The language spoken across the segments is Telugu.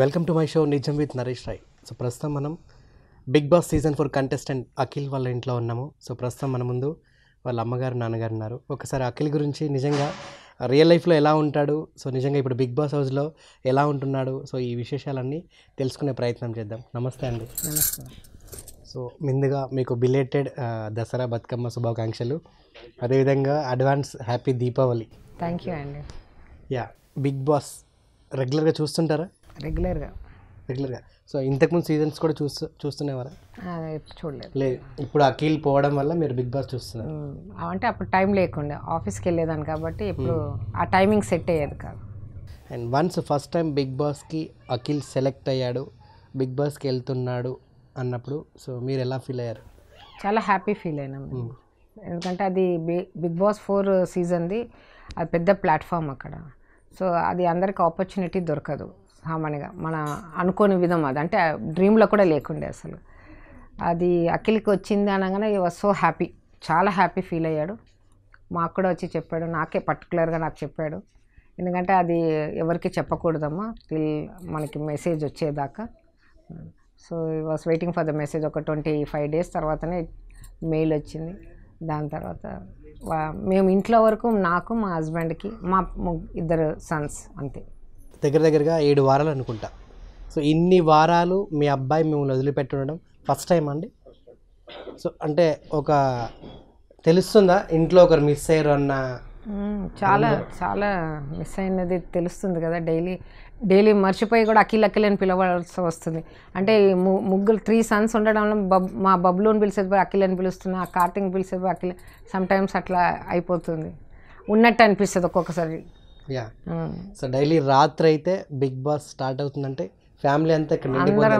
వెల్కమ్ టు మై షో నిజం విత్ నరేష్ రాయ్ సో ప్రస్తుతం మనం Bigg Boss season four contestant Akhil వాళ్ళ ఇంట్లో ఉన్నాము సో ప్రస్తుతం మన ముందు వాళ్ళ అమ్మగారు నాన్నగారు ఉన్నారు ఒకసారి అఖిల్ గురించి నిజంగా రియల్ లైఫ్లో ఎలా ఉంటాడు సో నిజంగా ఇప్పుడు బిగ్ బాస్ హౌస్లో ఎలా ఉంటున్నాడు సో ఈ విశేషాలన్నీ తెలుసుకునే ప్రయత్నం చేద్దాం నమస్తే అండి సో ముందుగా మీకు బిలేటెడ్ దసరా బతుకమ్మ శుభాకాంక్షలు అదేవిధంగా advance happy Deepavali thank you అండి యా బిగ్ బాస్ రెగ్యులర్గా చూస్తుంటారా రెగ్యులర్గా రెగ్యులర్గా సో ఇంతకుముందు సీజన్స్ కూడా చూస్తూ చూస్తున్నవారా చూడలేదు లేదు ఇప్పుడు అఖిల్ పోవడం వల్ల మీరు బిగ్ బాస్ చూస్తున్నారు అంటే అప్పుడు టైం లేకుండా ఆఫీస్కి వెళ్ళేదాన్ని కాబట్టి ఇప్పుడు ఆ టైమింగ్ సెట్ అయ్యేది కాదు and once first time Bigg బాస్కి అఖిల్ సెలెక్ట్ అయ్యాడు బిగ్ బాస్కి వెళ్తున్నాడు అన్నప్పుడు సో మీరు ఎలా ఫీల్ అయ్యారు చాలా హ్యాపీ ఫీల్ అయినా ఎందుకంటే అది బిగ్ బాస్ ఫోర్ సీజన్ది అది పెద్ద ప్లాట్ఫామ్ అక్కడ సో అది అందరికి ఆపర్చునిటీ దొరకదు కామన్గా మన అనుకోని విధం అది అంటే డ్రీమ్లో కూడా లేకుండే అసలు అది అఖిల్కి వచ్చింది అనగానే ఈ వాజ్ సో హ్యాపీ చాలా హ్యాపీ ఫీల్ అయ్యాడు మాకు కూడా వచ్చి చెప్పాడు నాకే పర్టికులర్గా నాకు చెప్పాడు ఎందుకంటే అది ఎవరికి చెప్పకూడదమ్మా టిల్ మనకి మెసేజ్ వచ్చేదాకా so he was waiting for the message ఒక ట్వంటీ ఫైవ్ డేస్ తర్వాతనే మెయిల్ వచ్చింది దాని తర్వాత మేము ఇంట్లో వరకు నాకు మా హస్బెండ్కి మా ఇద్దరు సన్స్ అంతే దగ్గర దగ్గరగా ఏడు వారాలు అనుకుంటా సో ఇన్ని వారాలు మీ అబ్బాయి మిమ్మల్ని ఉండడం ఫస్ట్ టైం అండి సో అంటే ఒక తెలుస్తుందా ఇంట్లో ఒకరు మిస్ అయ్యారు అన్న చాలా చాలా మిస్ అయినది తెలుస్తుంది కదా డైలీ డైలీ మర్చిపోయి కూడా అఖిల్ అఖిల్ అని పిలవాల్సి వస్తుంది అంటే ముగ్గురు త్రీ సన్స్ ఉండడం బబ్ మా బబ్లోని పిలిచేది అఖిల్ అని పిలుస్తున్నా కార్తిక్ పిలిచేది అఖిల్ టైమ్స్ అట్లా అయిపోతుంది ఉన్నట్టు అనిపిస్తుంది ఒక్కొక్కసారి యా సో డైలీ రాత్రి అయితే బిగ్ బాస్ స్టార్ట్ అవుతుందంటే ఫ్యామిలీ అంతా ఇక్కడ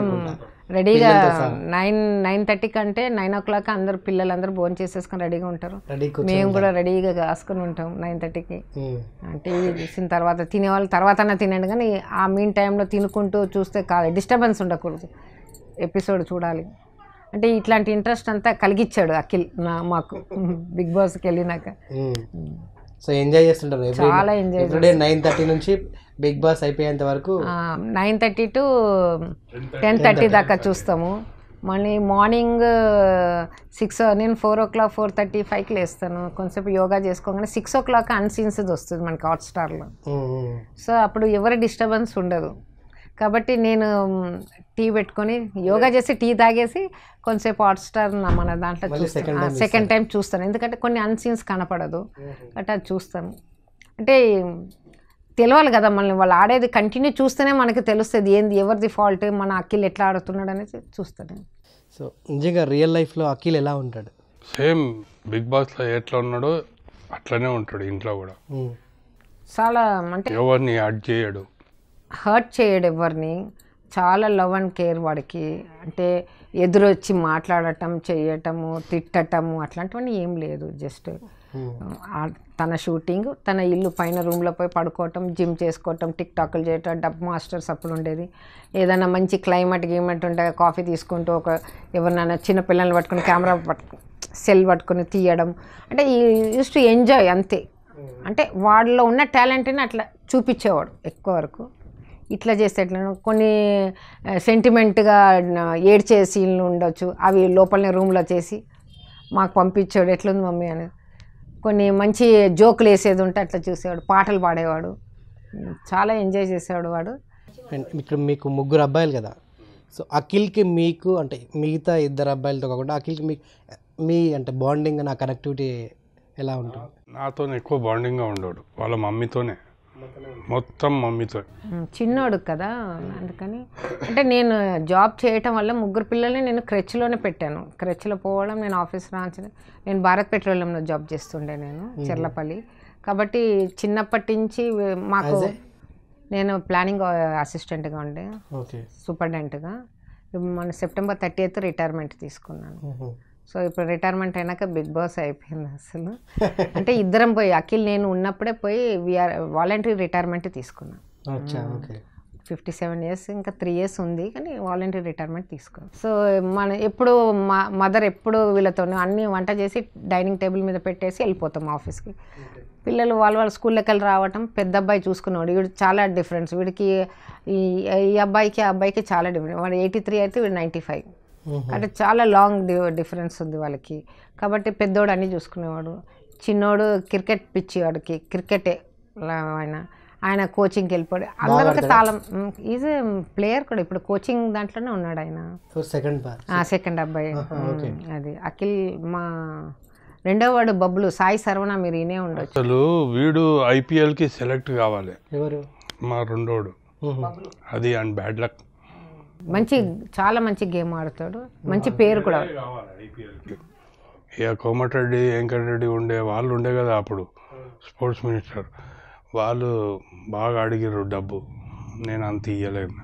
రెడీగా నైన్ నైన్ థర్టీ కంటే నైన్ ఓ క్లాక్ అందరు పిల్లలందరూ భోజనం చేసేసుకొని రెడీగా ఉంటారు మేము కూడా రెడీగా కాసుకుని ఉంటాం నైన్ థర్టీకి టీవీ చూసిన తర్వాత తినేవాళ్ళు తర్వాత తినండి కానీ ఆ మీన్ టైంలో తినుకుంటూ చూస్తే కాదు డిస్టర్బెన్స్ ఉండకూడదు ఎపిసోడ్ చూడాలి అంటే ఇట్లాంటి ఇంట్రెస్ట్ అంతా కలిగించాడు అఖిల్ నా మాకు బిగ్ బాస్కి వెళ్ళినాక సో ఎంజాయ్ చేస్తుంటారు చాలా ఎంజాయ్ ఎవ్రీడే నైన్ థర్టీ నుంచి బిగ్ బాస్ అయిపోయేంత వరకు nine thirty to ten thirty దాకా చూస్తాము మళ్ళీ మార్నింగ్ సిక్స్ నేను four o'clock four thirty ఫైవ్కి లేస్తాను కొంచెంసేపు యోగా చేసుకోగానే సిక్స్ ఓ క్లాక్ అన్సీన్స్ వస్తుంది మనకి హాట్స్టార్లో సో అప్పుడు ఎవరి డిస్టర్బెన్స్ ఉండదు కాబట్టి నేను టీ పెట్టుకొని యోగా చేసి టీ తాగేసి హాట్ హాట్స్టార్ మన దాంట్లో చూస్తాను సెకండ్ టైం చూస్తాను ఎందుకంటే కొన్ని అన్సీన్స్ కనపడదు అట్లా చూస్తాను అంటే తెలవాలి కదా మనల్ని వాళ్ళు ఆడేది కంటిన్యూ చూస్తేనే మనకి తెలుస్తుంది ఏంది ఎవరిది ఫాల్ట్ మన అఖిల్ ఎట్లా ఆడుతున్నాడు అనేది చూస్తాను సో నిజంగా రియల్ లైఫ్లో అఖిల్ ఎలా ఉంటాడు సేమ్ బిగ్ బాస్లో ఎట్లా ఉన్నాడో అట్లనే ఉంటాడు ఇంట్లో కూడా చాలా అంటే ఎవరిని యాడ్ చేయడు హర్ట్ చేయడు ఎవరిని చాలా లవ్ అండ్ కేర్ వాడికి అంటే ఎదురొచ్చి మాట్లాడటం చేయటము తిట్టటము అట్లాంటివన్నీ ఏం లేదు జస్ట్ తన షూటింగ్ తన ఇల్లు పైన రూమ్లో పోయి పడుకోవటం జిమ్ చేసుకోవటం టిక్ టాక్లు చేయటం డబ్ మాస్టర్స్ అప్పుడు ఉండేది ఏదైనా మంచి క్లైమేట్ గీమెట్ ఉంటే కాఫీ తీసుకుంటూ ఒక ఎవరినైనా చిన్న పిల్లల్ని పట్టుకుని కెమెరా పట్టు సెల్ పట్టుకుని తీయడం అంటే ఈ యూస్ టు ఎంజాయ్ అంతే అంటే వాడిలో ఉన్న టాలెంట్ని అట్లా చూపించేవాడు ఎక్కువ వరకు ఇట్లా చేస్తే ఎట్లా కొన్ని సెంటిమెంట్గా ఏడ్చే సీన్లు ఉండొచ్చు అవి లోపలనే రూమ్లో చేసి మాకు పంపించాడు ఎట్లుంది మమ్మీ అని కొన్ని మంచి జోకులు వేసేది ఉంటే అట్లా చూసేవాడు పాటలు పాడేవాడు చాలా ఎంజాయ్ చేసేవాడు వాడు ఇప్పుడు ఇక్కడ మీకు ముగ్గురు అబ్బాయిలు కదా సో అఖిల్కి మీకు అంటే మిగతా ఇద్దరు అబ్బాయిలతో కాకుండా అఖిల్కి మీకు మీ అంటే బాండింగ్ నా కనెక్టివిటీ ఎలా ఉంటుంది నాతో ఎక్కువ బాండింగ్గా ఉండేవాడు వాళ్ళ మమ్మీతోనే మొత్తం మమ్మీతో చిన్నోడు కదా అందుకని అంటే నేను జాబ్ చేయటం వల్ల ముగ్గురు పిల్లల్ని నేను క్రెచ్లోనే పెట్టాను క్రెచ్లో పోవడం నేను ఆఫీస్ రాంచిన నేను భారత్ పెట్రోలియంలో జాబ్ చేస్తుండే నేను చెర్లపల్లి కాబట్టి చిన్నప్పటి నుంచి మాకు నేను ప్లానింగ్ అసిస్టెంట్గా ఉండే సూపర్డెంట్గా మన సెప్టెంబర్ థర్టీ ఎయిత్ రిటైర్మెంట్ తీసుకున్నాను సో ఇప్పుడు రిటైర్మెంట్ అయినాక బిగ్ బాస్ అయిపోయింది అసలు అంటే ఇద్దరం పోయి అఖిల్ నేను ఉన్నప్పుడే పోయి వీఆర్ వాలంటరీ రిటైర్మెంట్ తీసుకున్నాను ఫిఫ్టీ సెవెన్ ఇయర్స్ ఇంకా త్రీ ఇయర్స్ ఉంది కానీ వాలంటీర్ రిటైర్మెంట్ తీసుకుని సో మన ఎప్పుడు మా మదర్ ఎప్పుడు వీళ్ళతో అన్ని వంట చేసి డైనింగ్ టేబుల్ మీద పెట్టేసి వెళ్ళిపోతాం ఆఫీస్కి పిల్లలు వాళ్ళ వాళ్ళ స్కూల్లోకి వెళ్ళి రావటం పెద్ద అబ్బాయి చూసుకున్నాడు వీడు చాలా డిఫరెన్స్ వీడికి ఈ అబ్బాయికి ఆ అబ్బాయికి చాలా డిఫరెన్స్ వాడు ఎయిటీ త్రీ అయితే వీడు నైంటీ ఫైవ్ అంటే చాలా లాంగ్ డిఫరెన్స్ ఉంది వాళ్ళకి కాబట్టి పెద్దోడు అన్నీ చూసుకునేవాడు చిన్నోడు క్రికెట్ పిచ్చి వాడికి క్రికెటే ఆయన ఆయన కోచింగ్కి వెళ్ళిపోయాడు అందరికి తాళం ఈజ్ ప్లేయర్ కూడా ఇప్పుడు కోచింగ్ దాంట్లోనే ఉన్నాడు ఆయన సెకండ్ సెకండ్ అబ్బాయి అది అఖిల్ మా రెండో వాడు బబ్బులు సాయి సర్వణ మీరు ఈయనే ఉండొచ్చు అసలు వీడు ఐపీఎల్కి సెలెక్ట్ కావాలి ఎవరు మా రెండోడు అది అండ్ బ్యాడ్ లక్ మంచి చాలా మంచి గేమ్ ఆడతాడు మంచి పేరు కూడా ఇక కోమటిరెడ్డి వెంకటరెడ్డి ఉండే వాళ్ళు ఉండే కదా అప్పుడు స్పోర్ట్స్ మినిస్టర్ వాళ్ళు బాగా అడిగారు డబ్బు నేను అంత ఇయ్యలేను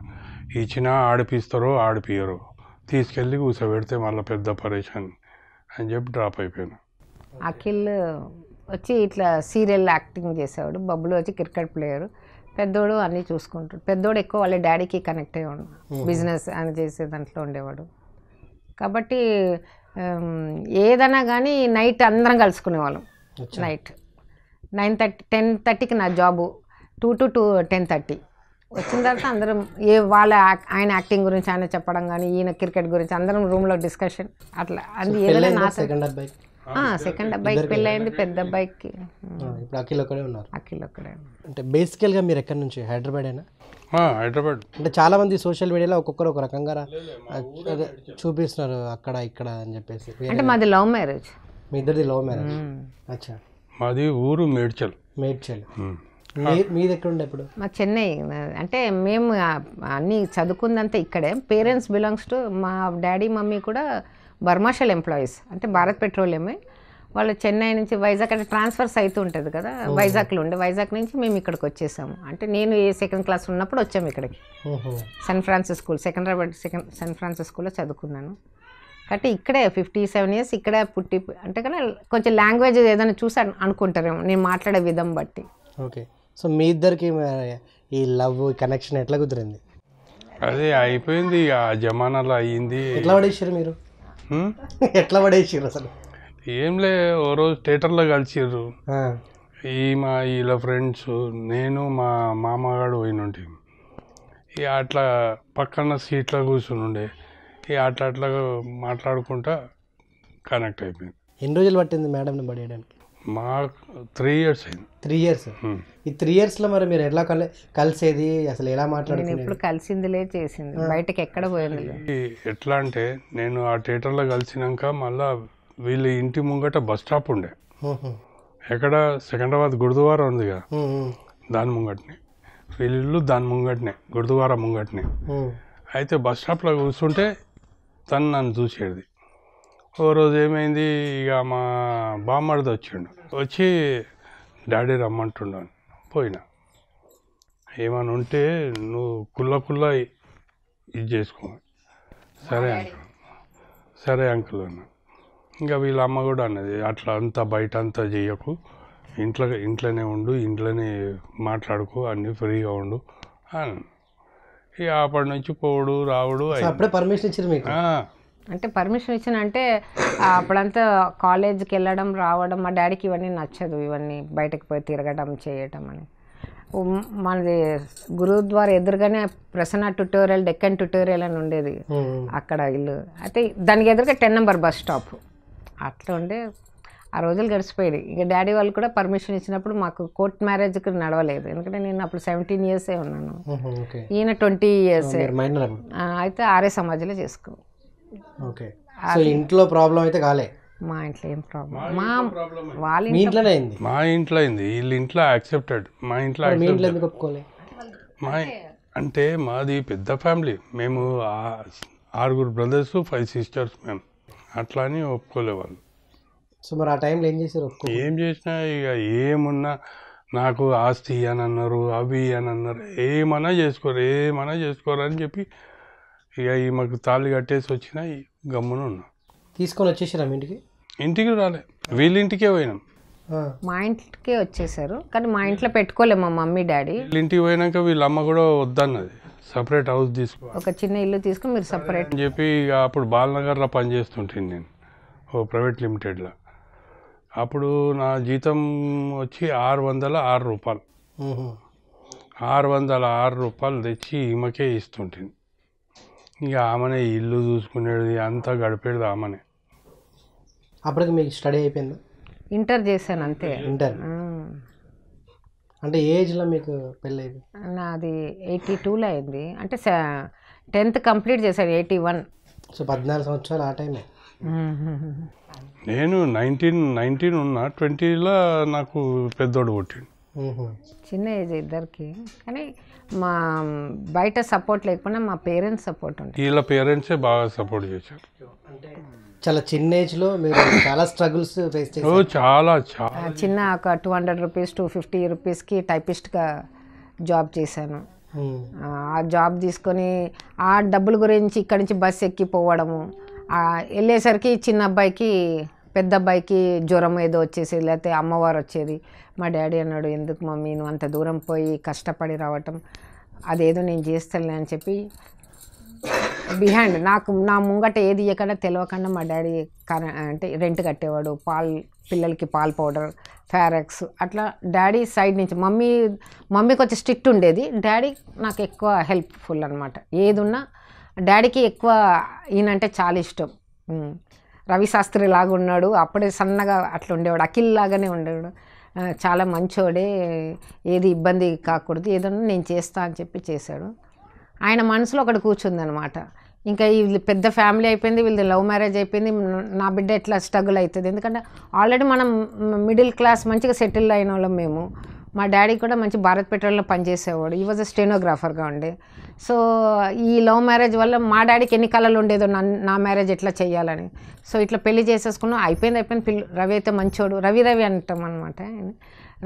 ఇచ్చినా ఆడిపిస్తారో ఆడిపియరు తీసుకెళ్ళి కూర్చోబెడితే మళ్ళీ పెద్ద పరేషాన్ అని చెప్పి డ్రాప్ అయిపోయాను అఖిల్ వచ్చి ఇట్లా సీరియల్ యాక్టింగ్ చేసేవాడు బబ్బులు వచ్చి క్రికెట్ ప్లేయరు పెద్దోడు అన్నీ చూసుకుంటాడు పెద్దోడు ఎక్కువ వాళ్ళ డాడీకి కనెక్ట్ అయ్యాడు బిజినెస్ ఆయన చేసే దాంట్లో ఉండేవాడు కాబట్టి ఏదైనా కానీ నైట్ అందరం కలుసుకునేవాళ్ళం నైట్ నైన్ థర్టీ టెన్ థర్టీకి నా job two to two ten thirty వచ్చిన తర్వాత అందరం ఏ వాళ్ళ ఆయన యాక్టింగ్ గురించి ఆయన చెప్పడం కానీ ఈయన క్రికెట్ గురించి అందరం రూమ్లో డిస్కషన్ అట్లా అది ఏదైనా నా సెకండ్ అబ్బాయికి పెళ్ళి అయింది పెద్ద అబ్బాయికి ఇప్పుడు అఖిల్ ఒక్కడే ఉన్నారు అఖిల్ ఒక్కడే అంటే బేసికల్గా మీరు ఎక్కడి నుంచి హైదరాబాద్ అయినా హైదరాబాద్ అంటే చాలా మంది సోషల్ మీడియాలో ఒక్కొక్కరు ఒక రకంగా చూపిస్తున్నారు అక్కడ ఇక్కడ అని చెప్పేసి అంటే మాది లవ్ మ్యారేజ్ మీ ఇద్దరిది లవ్ మ్యారేజ్ అచ్చా మాది ఊరు మేడ్చల్ మేడ్చల్ మీది ఎక్కడ ఉండే ఇప్పుడు మా చెన్నై అంటే మేము అన్నీ చదువుకుందంతా ఇక్కడే పేరెంట్స్ బిలాంగ్స్ టు మా డాడీ మమ్మీ కూడా బర్మాషల్ ఎంప్లాయీస్ అంటే భారత్ పెట్రోలియమే వాళ్ళు చెన్నై నుంచి వైజాగ్ అంటే ట్రాన్స్ఫర్స్ అవుతూ ఉంటుంది కదా వైజాగ్లో ఉండే వైజాగ్ నుంచి మేము ఇక్కడికి వచ్చేసాము అంటే నేను ఏ సెకండ్ క్లాస్ ఉన్నప్పుడు వచ్చాము ఇక్కడికి Saint Francis School Secunderabad second Saint Francis స్కూల్లో చదువుకున్నాను కాబట్టి ఇక్కడే ఫిఫ్టీ సెవెన్ ఇయర్స్ ఇక్కడే పుట్టి అంటే కదా కొంచెం లాంగ్వేజ్ ఏదైనా చూసాను అనుకుంటారేమో నేను మాట్లాడే విధం బట్టి ఓకే సో మీ ఇద్దరికి ఈ లవ్ కనెక్షన్ ఎట్లా కుదిరింది అదే అయిపోయింది ఆ జమానాలో అయ్యింది ఎట్లా పడేసారు మీరు ఎట్లా పడేసారు అసలు ఏంలే ఓ రోజు థియేటర్లో కలిసిర్రు ఈ మా వీళ్ళ ఫ్రెండ్స్ నేను మా మామగాడు పోయినుంటి ఇక అట్లా పక్కన సీట్లో కూర్చుని ఉండే ఇక అట్లా అట్లా మాట్లాడుకుంటా కనెక్ట్ అయిపోయింది ఎన్ని రోజులు పట్టింది మేడంని పడేయడానికి మా త్రీ ఇయర్స్ అయింది త్రీ ఇయర్స్ ఈ త్రీ ఇయర్స్ లో మరి మీరు ఎలా కలిసేది అసలు ఎలా మాట్లాడుకునేది ఇప్పుడు కలిసిందిలే చేసింది బయటకి ఎక్కడ పోయింది ఎట్లా అంటే నేను ఆ థియేటర్లో కలిసినాక మళ్ళా వీళ్ళ ఇంటి ముంగట బస్ స్టాప్ ఉండే ఎక్కడ సికింద్రాబాద్ గురుద్వారా ఉందిగా దాని ముంగటనే వీళ్ళు దాని ముంగటనే గురుద్వారా ముంగటనే అయితే బస్ స్టాప్లో కూర్చుంటే తను నన్ను చూసేది ఓ రోజు ఏమైంది ఇక మా బామ్మడిది వచ్చిండు వచ్చి డాడీ రమ్మంటున్నాను పోయినా ఏమైనా ఉంటే నువ్వు కుల్ల కుల్ల ఇది చేసుకో సరే అంకుల్ సరే అంకుల్ అన్నా ఇంకా వీళ్ళ అమ్మ కూడా అన్నది అట్లా అంతా బయట అంతా చేయకు ఇంట్లో ఇంట్లోనే ఉండు ఇంట్లోనే మాట్లాడుకో అన్ని ఫ్రీగా ఉండు అని ఇక అప్పటి నుంచి పోడు రావుడు పర్మిషన్ ఇచ్చారు అంటే పర్మిషన్ ఇచ్చిన అంటే అప్పుడంతా కాలేజ్కి వెళ్ళడం రావడం మా డాడీకి ఇవన్నీ నచ్చదు ఇవన్నీ బయటకు పోయి తిరగడం చేయటం అని మనది గురుద్వార ఎదురుగానే ప్రసన్న ట్యుటోరియల్ డెక్కన్ ట్యూటోరియల్ అని ఉండేది అక్కడ ఇల్లు అయితే దానికి ఎదురుగా టెన్ నెంబర్ బస్ స్టాప్ అట్లా ఉండే ఆ రోజులు గడిచిపోయాయి ఇక డాడీ వాళ్ళు కూడా పర్మిషన్ ఇచ్చినప్పుడు మాకు కోర్ట్ మ్యారేజ్కి నడవలేదు ఎందుకంటే నేను అప్పుడు సెవెంటీన్ ఇయర్సే ఉన్నాను ఈయన ట్వంటీ ఇయర్స్ అయితే ఆరే సమాజంలో చేసుకో ఓకే సో ఇంట్లో ప్రాబ్లం అయితే కాలే మా ఇంట్లో ఏం ప్రాబ్లం మా వాళ్ళ అయింది మా ఇంట్లో అయింది వీళ్ళ ఇంట్లో యాక్సెప్టెడ్ మా ఇంట్లో మీ ఇంట్లో ఎందుకు ఒప్పుకోలే మా అంటే మాది పెద్ద ఫ్యామిలీ మేము ఆరుగురు బ్రదర్స్ ఫైవ్ సిస్టర్స్ మేము అట్లా అని ఒప్పుకోలేవాళ్ళు సో మరి ఆ టైంలో ఏం చేశారు ఏం చేసినా ఇక ఏమున్నా నాకు ఆస్తి అని అన్నారు అవి అని అన్నారు ఏమన్నా చేసుకోరు ఏమన్నా చేసుకోరు అని చెప్పి ఇక ఈ మాకు తాళి కట్టేసి వచ్చిన గమ్మున ఉన్నాం తీసుకొని వచ్చేసారా మీ ఇంటికి ఇంటికి రాలే వీళ్ళింటికే పోయినాం మా ఇంటికే వచ్చేసారు కానీ మా ఇంట్లో పెట్టుకోలే మా మమ్మీ డాడీ వీళ్ళ ఇంటికి పోయినాక వీళ్ళ అమ్మ కూడా వద్దన్నది సపరేట్ హౌస్ తీసుకో ఒక చిన్న ఇల్లు తీసుకుని మీరు సపరేట్ అని చెప్పి ఇక అప్పుడు బాలనగర్లో పనిచేస్తుంటాను నేను ఓ ప్రైవేట్ లిమిటెడ్లో అప్పుడు నా జీతం వచ్చి ఆరు వందల ఆరు రూపాయలు ఆరు వందల ఆరు రూపాయలు తెచ్చి ఈమెకే ఇస్తుంటుంది ఇక ఆమెనే ఇల్లు చూసుకునేది అంతా గడిపేది ఆమెనే అప్పటికి మీకు స్టడీ అయిపోయిందా ఇంటర్ చేశాను అంతే ఇంటర్ అంటే ఏజ్లో మీకు పెళ్ళి నాది ఎయిటీ టూలో అయింది అంటే టెన్త్ కంప్లీట్ చేశాను ఎయిటీ వన్ సో పద్నాలుగు సంవత్సరాలు ఆ టైమే నేను నైన్టీన్ నైన్టీన్ ఉన్నా ట్వంటీలో నాకు పెద్దోడు పుట్టిండు చిన్న ఏజ్ ఇద్దరికి కానీ మా బయట సపోర్ట్ లేకుండా మా పేరెంట్స్ సపోర్ట్ ఉంటుంది వీళ్ళ పేరెంట్సే బాగా సపోర్ట్ చేశారు చాలా చిన్న ఏజ్లో మీరు చాలా స్ట్రగుల్స్ ఫేస్ చేశారు చాలా చాలా చిన్న ఒక two hundred rupees two fifty రూపీస్కి టైపిస్ట్గా జాబ్ చేశాను ఆ జాబ్ తీసుకొని ఆ డబ్బుల గురించి ఇక్కడి నుంచి బస్సు ఎక్కిపోవడము వెళ్ళేసరికి చిన్న అబ్బాయికి పెద్ద అబ్బాయికి జ్వరం ఏదో వచ్చేసి లేకపోతే అమ్మవారు వచ్చేది మా డాడీ అన్నాడు ఎందుకు మమ్మీ నువ్వు అంత దూరం పోయి కష్టపడి రావటం అదేదో నేను చేస్తానులే అని చెప్పి బిహైండ్ నాకు నా ముంగట ఏది ఇవ్వకుండా తెలియకుండా మా డాడీ అంటే రెంట్ కట్టేవాడు పాల్ పిల్లలకి పాల్ పౌడర్ ఫ్యారెక్స్ అట్లా డాడీ సైడ్ నుంచి మమ్మీ మమ్మీ కొంచెం స్ట్రిక్ట్ ఉండేది డాడీ నాకు ఎక్కువ హెల్ప్ఫుల్ అనమాట ఏదున్నా డాడీకి ఎక్కువ ఈయనంటే చాలా ఇష్టం రవిశాస్త్రి లాగా ఉన్నాడు అప్పుడే సన్నగా అట్లా ఉండేవాడు అఖిల్ లాగానే ఉండేవాడు చాలా మంచోడే ఏది ఇబ్బంది కాకూడదు ఏదన్నా నేను చేస్తా అని చెప్పి చేశాడు ఆయన మనసులో ఒకటి కూర్చుందనమాట ఇంకా వీళ్ళు పెద్ద ఫ్యామిలీ అయిపోయింది వీళ్ళది లవ్ మ్యారేజ్ అయిపోయింది నా బిడ్డ ఎట్లా స్ట్రగుల్ అవుతుంది ఎందుకంటే ఆల్రెడీ మనం మిడిల్ క్లాస్ మంచిగా సెటిల్ అయిన వాళ్ళం మేము మా డాడీ కూడా మంచి భారత్ పెట్రోల్లో పనిచేసేవాడు ఈ వాజ్ అ స్టెనోగ్రాఫర్గా ఉండే సో ఈ లవ్ మ్యారేజ్ వల్ల మా డాడీకి ఎన్ని కళలు ఉండేదో నా మ్యారేజ్ ఎట్లా చేయాలని సో ఇట్లా పెళ్లి చేసేసుకున్నాం అయిపోయింది అయిపోయింది పిల్ల రవి అయితే మంచోడు రవి రవి అంటాం అనమాట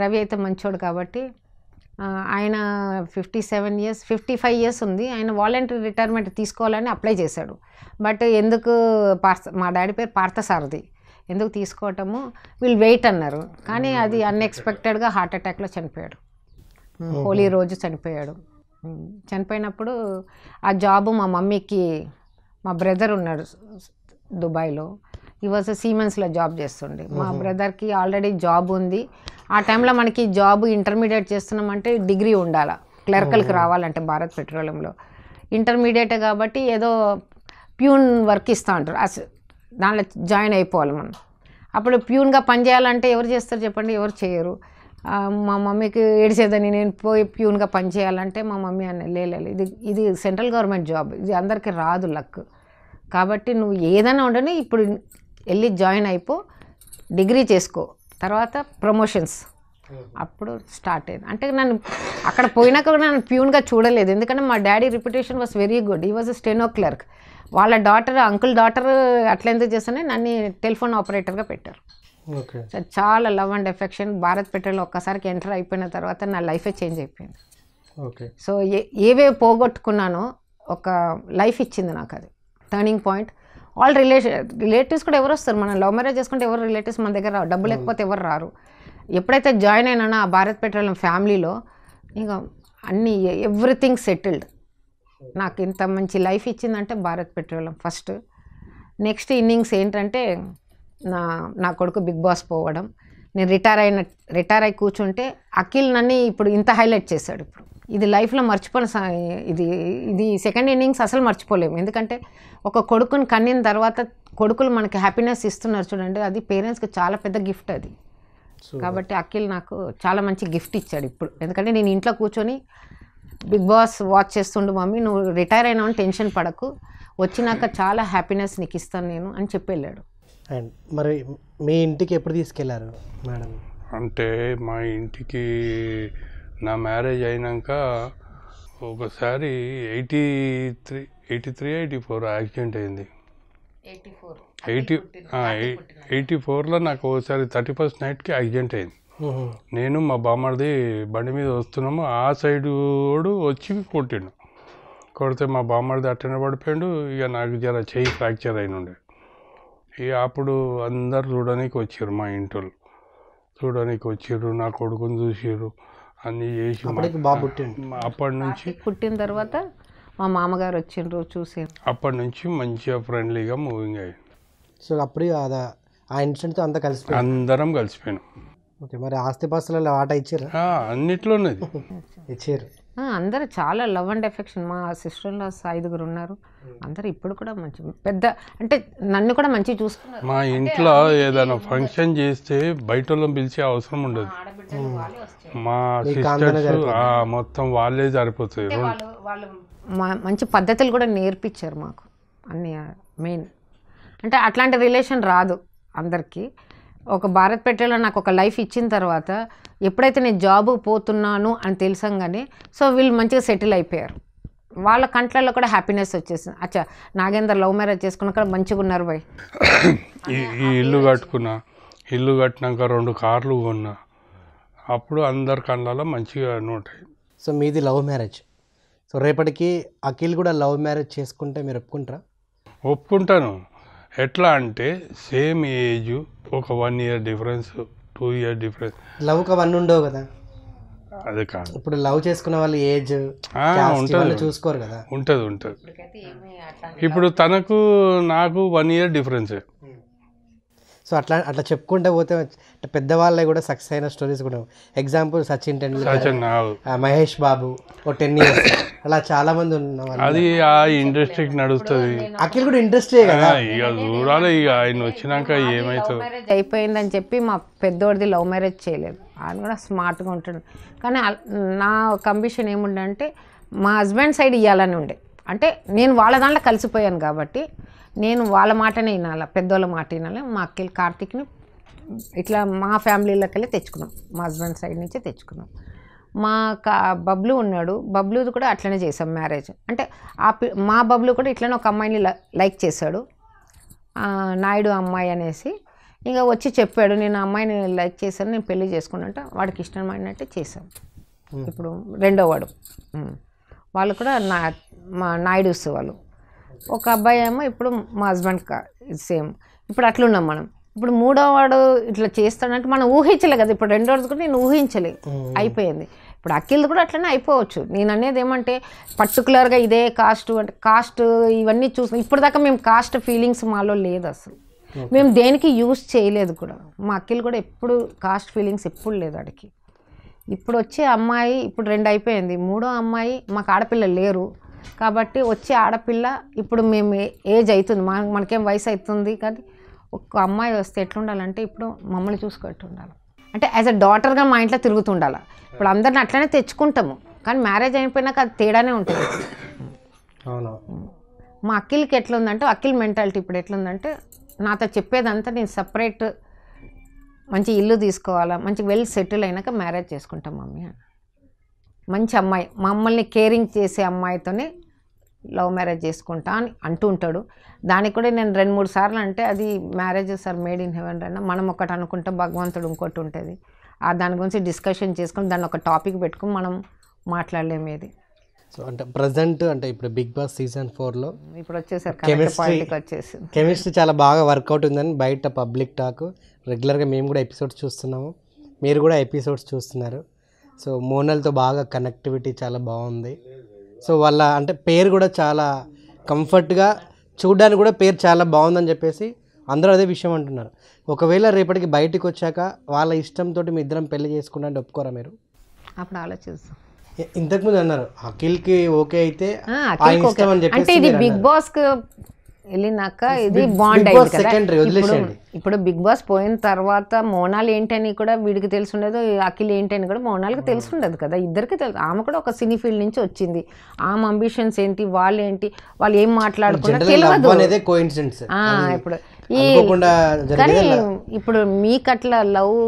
రవి అయితే మంచోడు కాబట్టి ఆయన fifty seven years fifty five years ఉంది ఆయన వాలంటరీ రిటైర్మెంట్ తీసుకోవాలని అప్లై చేశాడు బట్ ఎందుకు పార్థ మా డాడీ పేరు పార్థసారథి ఎందుకు తీసుకోవటము వీళ్ళు వెయిట్ అన్నారు కానీ hmm, అది అన్ఎక్స్పెక్టెడ్గా హార్ట్ అటాక్లో చనిపోయాడు హోలీ రోజు చనిపోయాడు hmm. చనిపోయినప్పుడు ఆ జాబ్ మా మమ్మీకి మా బ్రదర్ ఉన్నాడు దుబాయ్లో ఈ వాజ్ సీమెన్స్లో జాబ్ చేస్తుండే మా బ్రదర్కి ఆల్రెడీ జాబ్ ఉంది ఆ టైంలో మనకి జాబ్ ఇంటర్మీడియట్ చేస్తున్నామంటే డిగ్రీ ఉండాలి క్లర్కల్కి రావాలంటే భారత్ పెట్రోలియంలో ఇంటర్మీడియట్ కాబట్టి ఏదో ప్యూన్ వర్క్ ఇస్తూ ఉంటారు దాంట్లో జాయిన్ అయిపోవాలి మనం అప్పుడు ప్యూన్గా పనిచేయాలంటే ఎవరు చేస్తారు చెప్పండి ఎవరు చేయరు మా మమ్మీకి ఏడిసేదని నేను పోయి ప్యూన్గా పనిచేయాలంటే మా మమ్మీ అన్న లేదు ఇది ఇది సెంట్రల్ గవర్నమెంట్ జాబ్ ఇది అందరికీ రాదు లక్ కాబట్టి నువ్వు ఏదైనా ఉండని ఇప్పుడు వెళ్ళి జాయిన్ అయిపో డిగ్రీ చేసుకో తర్వాత ప్రమోషన్స్ అప్పుడు స్టార్ట్ అయింది అంటే నన్ను అక్కడ పోయినాక నన్ను ప్యూన్గా చూడలేదు ఎందుకంటే మా daddy reputation was very good he was a steno clerk వాళ్ళ డాటర్ అంకుల్ డాటర్ అట్లా ఎందుకు చేస్తేనే నన్ను టెలిఫోన్ ఆపరేటర్గా పెట్టారు సో చాలా love and affection Bharat Petrol ఒక్కసారికి ఎంటర్ అయిపోయిన తర్వాత నా లైఫే చేంజ్ అయిపోయింది సో ఏ ఏవే పోగొట్టుకున్నానో ఒక లైఫ్ ఇచ్చింది నాకు అది turning point all relation relatives కూడా ఎవరు వస్తారు మనం లవ్ మ్యారేజ్ చేసుకుంటే ఎవరు రిలేటివ్స్ మన దగ్గర డబ్బు లేకపోతే ఎవరు రారు ఎప్పుడైతే జాయిన్ అయినానో ఆ భారత్ పెట్రోలియం ఫ్యామిలీలో ఇంకా అన్ని ఎవ్రీథింగ్ సెటిల్డ్ నాకు ఇంత మంచి లైఫ్ ఇచ్చిందంటే Bharat Petroleum first next innings ఏంటంటే నా నా కొడుకు బిగ్ బాస్ పోవడం నేను రిటైర్ అయిన రిటైర్ అయి కూర్చుంటే అఖిల్ నన్ను ఇప్పుడు ఇంత హైలైట్ చేశాడు ఇప్పుడు ఇది లైఫ్లో మర్చిపోని ఇది ఇది సెకండ్ ఇన్నింగ్స్ అసలు మర్చిపోలేము ఎందుకంటే ఒక కొడుకుని కన్నిన తర్వాత కొడుకులు మనకి హ్యాపీనెస్ ఇస్తున్నారు చూడండి అది పేరెంట్స్కి చాలా పెద్ద గిఫ్ట్ అది కాబట్టి అఖిల్ నాకు చాలా మంచి గిఫ్ట్ ఇచ్చాడు ఇప్పుడు ఎందుకంటే నేను ఇంట్లో కూర్చొని బిగ్ బాస్ వాచ్ చేస్తుండు మమ్మీ నువ్వు రిటైర్ అయినావు టెన్షన్ పడకు వచ్చినాక చాలా హ్యాపీనెస్ నీకు ఇస్తాను నేను అని చెప్పి వెళ్ళాడు అండ్ మరి మీ ఇంటికి ఎప్పుడు తీసుకెళ్లారు మేడం అంటే మా ఇంటికి నా మ్యారేజ్ అయినాక ఒకసారి eighty three eighty three eighty four accident అయింది ఎయిటీ ఎయిటీ ఫోర్లో నాకు ఒకసారి థర్టీ ఫస్ట్ నైట్కి యాక్సిడెంట్ అయింది నేను మా బామ్మడిది బండి మీద వస్తున్నాము ఆ సైడు వాడు వచ్చి కొట్టిండు కొడితే మా బామ్మడిది అట్టనే పడిపోయాడు ఇక నాకు జర చెయ్యి ఫ్రాక్చర్ అయినుండే ఇక అప్పుడు అందరు చూడడానికి వచ్చారు మా ఇంటి చూడడానికి వచ్చారు నా కొడుకుని చూసారు అన్నీ చేసి అప్పటి నుంచి పుట్టిన తర్వాత మా మామగారు వచ్చిండ్రు చూసి అప్పటి నుంచి మంచిగా ఫ్రెండ్లీగా మూవింగ్ అయ్యింది సో అప్పుడు ఆ ఇన్సిడెంట్తో అంతా కలిసి అందరం కలిసిపోయినాం ఓకే మరి ఆస్తిపాస్తులలో ఆట ఇచ్చారు అన్నిట్లో ఇచ్చారు అందరూ చాలా లవ్ అండ్ ఎఫెక్షన్ మా సిస్టర్లో ఐదుగురు ఉన్నారు అందరు ఇప్పుడు కూడా మంచి పెద్ద అంటే నన్ను కూడా మంచి చూసుకున్నారు మా ఇంట్లో ఏదైనా ఫంక్షన్ చేస్తే బయట పిలిచే అవసరం ఉండదు మా మొత్తం వాళ్ళే సరిపోతాయి మంచి పద్ధతులు కూడా నేర్పించారు మాకు అన్ని మెయిన్ అంటే అట్లాంటి రిలేషన్ రాదు అందరికీ ఒక భారత్ పెట్రోల్లో నాకు ఒక లైఫ్ ఇచ్చిన తర్వాత ఎప్పుడైతే నేను జాబ్ పోతున్నాను అని తెలిసంగానే సో వీళ్ళు మంచిగా సెటిల్ అయిపోయారు వాళ్ళ కంట్లలో కూడా హ్యాపీనెస్ వచ్చేసింది అచ్చా నాగేందర్ లవ్ మ్యారేజ్ చేసుకున్న కూడా మంచిగా ఉన్నారు భయ్ ఈ ఇల్లు కట్టుకున్నా ఇల్లు కట్టినాక రెండు కార్లు కొన్నా అప్పుడు అందరి కళ్ళలో మంచిగా ఉంటాయి సో మీది లవ్ మ్యారేజ్ సో రేపటికి అఖిల్ కూడా లవ్ మ్యారేజ్ చేసుకుంటే మీరు ఒప్పుకుంటారా ఒప్పుకుంటాను ఎట్లా అంటే సేమ్ ఏజ్ ఒక one year difference two year difference love అవన్నీ ఉండవు కదా అది కాదు ఇప్పుడు లవ్ చేసుకున్న వాళ్ళు ఏజ్ ఉంటుంది చూసుకోరు కదా ఉంటుంది ఉంటుంది ఇప్పుడు తనకు నాకు వన్ ఇయర్ డిఫరెన్సే సో అట్లా అట్లా చెప్పుకుంటూ పోతే పెద్దవాళ్ళ కూడా సక్సెస్ అయిన స్టోరీస్ కూడా ఎగ్జాంపుల్ సచిన్ టెండూల్కర్ మహేష్ బాబు ఓ టెన్ ఇయర్స్ అలా చాలా మంది ఉన్నారు అది ఆ ఇండస్ట్రీకి నడుస్తుంది అఖిల్ కూడా ఇండస్ట్రీ కదా ఇక చూడాలి ఇక ఆయన వచ్చినాక ఏమవుతుంది అయిపోయిందని చెప్పి మా పెద్దోడిది లవ్ మ్యారేజ్ చేయలేదు ఆయన కూడా స్మార్ట్గా ఉంటాడు కానీ నా కంబిషన్ ఏముండే అంటే మా హస్బెండ్ సైడ్ ఇవ్వాలని ఉండే అంటే నేను వాళ్ళ దాంట్లో కలిసిపోయాను కాబట్టి నేను వాళ్ళ మాటనే వినాల పెద్దోళ్ళ మాట వినాలి మా అక్కలు కార్తీక్ని ఇట్లా మా ఫ్యామిలీలోకెళ్ళి తెచ్చుకున్నాం మా హస్బెండ్ సైడ్ నుంచే తెచ్చుకున్నాం మా కా బబ్లు ఉన్నాడు బబ్లూది కూడా అట్లనే చేసాం మ్యారేజ్ అంటే ఆ మా బబ్లు కూడా ఇట్లనే ఒక అమ్మాయిని లైక్ చేశాడు నాయుడు అమ్మాయి అనేసి ఇంకా వచ్చి చెప్పాడు నేను అమ్మాయిని లైక్ చేశాను నేను పెళ్ళి చేసుకున్నట్టు వాడికి ఇష్టమైనట్టే చేశాం ఇప్పుడు రెండో వాడు వాళ్ళు కూడా నా మా నాయుడు వస్తే వాళ్ళు ఒక అబ్బాయి ఏమో ఇప్పుడు మా హస్బెండ్ సేమ్ ఇప్పుడు అట్లున్నాం మనం ఇప్పుడు మూడో వాడు ఇట్లా చేస్తాడంటే మనం ఊహించలే కదా ఇప్పుడు రెండో రోజు కూడా నేను ఊహించలే అయిపోయింది ఇప్పుడు అఖిల్ కూడా అట్లనే అయిపోవచ్చు నేను అనేది ఏమంటే పర్టికులర్గా ఇదే కాస్ట్ అంటే కాస్ట్ ఇవన్నీ చూసి ఇప్పటిదాకా మేము కాస్ట్ ఫీలింగ్స్ మాలో లేదు అసలు మేము దేనికి యూజ్ చేయలేదు కూడా మా అఖిల్ కూడా ఎప్పుడు కాస్ట్ ఫీలింగ్స్ ఎప్పుడు లేదు ఆడికి ఇప్పుడు వచ్చే అమ్మాయి ఇప్పుడు రెండు అయిపోయింది మూడో అమ్మాయి మాకు ఆడపిల్లలు లేరు కాబట్టి వచ్చే ఆడపిల్ల ఇప్పుడు మేము ఏజ్ అవుతుంది మన మనకేం వయసు అవుతుంది కానీ ఒక అమ్మాయి వస్తే ఎట్లుండాలంటే ఇప్పుడు మమ్మల్ని ఉండాలి అంటే యాజ్ అ డాటర్గా మా ఇంట్లో తిరుగుతుండాలి ఇప్పుడు అందరిని అట్లనే తెచ్చుకుంటాము కానీ మ్యారేజ్ అయిపోయినాక అది తేడానే ఉంటుంది మా అఖిల్కి ఎట్లుందంటే అఖిల్ మెంటాలిటీ ఇప్పుడు ఎట్లుందంటే నాతో చెప్పేదంతా నేను సపరేట్ మంచి ఇల్లు తీసుకోవాలా మంచి వెల్ సెటిల్ అయినాక మ్యారేజ్ చేసుకుంటాం మమ్మీ అని మంచి అమ్మాయి మమ్మల్ని కేరింగ్ చేసే అమ్మాయితోనే లవ్ మ్యారేజ్ చేసుకుంటా అని అంటూ ఉంటాడు దానికి కూడా నేను రెండు మూడు సార్లు అంటే అది marriages are made in heaven అన్న మనం ఒకటి అనుకుంటే భగవంతుడు ఇంకోటి ఉంటుంది ఆ దాని గురించి డిస్కషన్ చేసుకుని దాన్ని ఒక టాపిక్ పెట్టుకుని మనం మాట్లాడలేము సో అంటే ప్రజెంట్ అంటే ఇప్పుడు బిగ్ బాస్ సీజన్ ఫోర్లో ఇప్పుడు వచ్చేసరికి కెమిస్ట్రీ వచ్చేసి కెమిస్ట్రీ చాలా బాగా వర్కౌట్ ఉందని బయట పబ్లిక్ టాక్ రెగ్యులర్గా మేము కూడా ఎపిసోడ్స్ చూస్తున్నాము మీరు కూడా ఎపిసోడ్స్ చూస్తున్నారు సో మోనల్తో బాగా కనెక్టివిటీ చాలా బాగుంది సో వాళ్ళ అంటే పేరు కూడా చాలా కంఫర్ట్గా చూడడానికి కూడా పేరు చాలా బాగుందని చెప్పేసి అందరూ అదే విషయం అంటున్నారు ఒకవేళ రేపటికి బయటకు వచ్చాక వాళ్ళ ఇష్టంతో మీ ఇద్దరం పెళ్లి చేసుకున్నాను ఒప్పుకోరా మీరు అప్పుడు ఆలోచిస్తాం ఇంతకుముందు అన్నారు అఖిల్కి ఓకే అయితే అంటే ఇది బిగ్ బాస్ వెళ్ళినాక ఇది బాండ్ అయింది ఇప్పుడు బిగ్ బాస్ పోయిన తర్వాత మోనాల్ ఏంటని కూడా వీడికి తెలుసుండదు అఖిల్ ఏంటని కూడా మోనాల్కి తెలుసుండదు కదా ఇద్దరికి తెలుసు ఆమె కూడా ఒక సినీ ఫీల్డ్ నుంచి వచ్చింది ఆమె అంబిషన్స్ ఏంటి వాళ్ళు ఏంటి వాళ్ళు ఏం మాట్లాడుకున్నారు తెలియదు ఇప్పుడు కానీ ఇప్పుడు మీకు అట్లా లవ్